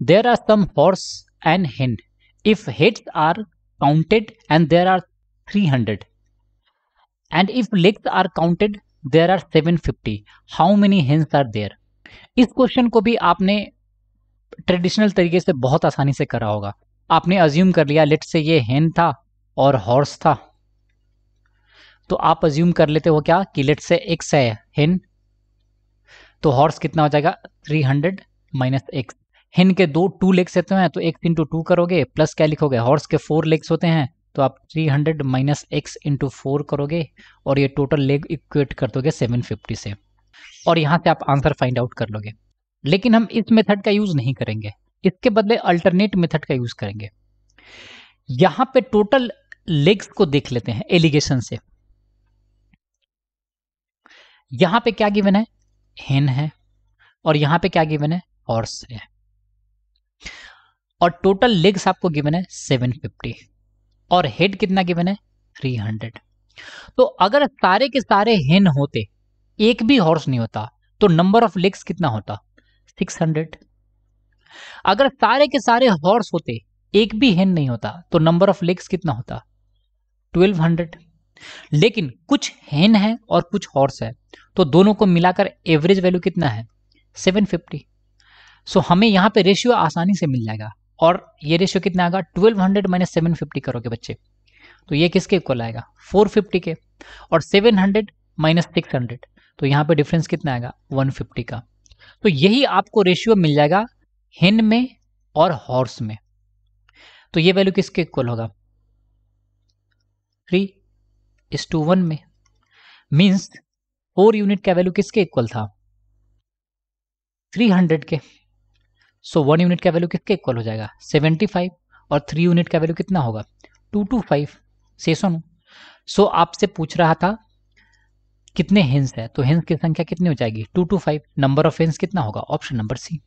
There are some horse and hen. If heads are counted, and there are 300. And if legs are counted, there are seven fifty how many hens are इस question को भी आपने traditional तरीके से बहुत आसानी से करा होगा आपने अज्यूम कर लिया लेट से ये हेन था और हॉर्स था तो आप अज्यूम कर लेते हो क्या कि लेट से एक्स है हेन तो हॉर्स कितना हो जाएगा 300 हंड्रेड माइनस एक्स हिन के दो टू लेग्स होते हैं तो एक इंटू टू करोगे प्लस क्या लिखोगे हॉर्स के फोर लेग्स होते हैं तो आप 300 hundred minus x into four करोगे और ये टोटल लेग इक्वेट कर दोगे 750 से और यहाँ से आप आंसर फाइंड आउट कर लोगे लेकिन हम इस मेथड का यूज़ नहीं करेंगे इसके बदले अल्टरनेट मेथड का यूज़ करेंगे यहाँ पे टोटल लेग्स को देख लेते हैं एलिगेशन से यहाँ पे क्या गिवन है हेन है और यहाँ पे क्या गिवन है हॉर्स है और टोटल लेग्स आपको गिवन है 750 और हेड कितना गिवन है 300 तो अगर सारे के सारे हेन होते एक भी हॉर्स नहीं होता तो नंबर ऑफ लेग्स कितना होता 600 अगर सारे के सारे हॉर्स होते एक भी हेन नहीं होता तो नंबर ऑफ लेग्स कितना होता 1200 लेकिन कुछ हेन है और कुछ हॉर्स है तो दोनों को मिलाकर एवरेज वैल्यू कितना है 750 सो so, हमें यहाँ पे रेशियो आसानी से मिल जाएगा और ये रेशियो कितना आएगा 1200 हंड्रेड माइनस सेवन करोगे बच्चे तो ये किसके इक्वल आएगा 450 के और 700 हंड्रेड माइनस सिक्स तो यहाँ पे डिफरेंस कितना आएगा 150 का तो यही आपको रेशियो मिल जाएगा हिन में और हॉर्स में तो ये वैल्यू किसके इक्वल होगा थ्री इस टू वन में मीन्स फोर यूनिट का वैल्यू किसके इक्वल था 300 के सो वन यूनिट का वैल्यू किसके इक्वल हो जाएगा सेवेंटी फाइव और थ्री यूनिट का वैल्यू कितना होगा two two five no so आपसे पूछ रहा था कितने हिंस है तो हिंस की संख्या कितनी हो जाएगी two two five number of hens कितना होगा ऑप्शन नंबर सी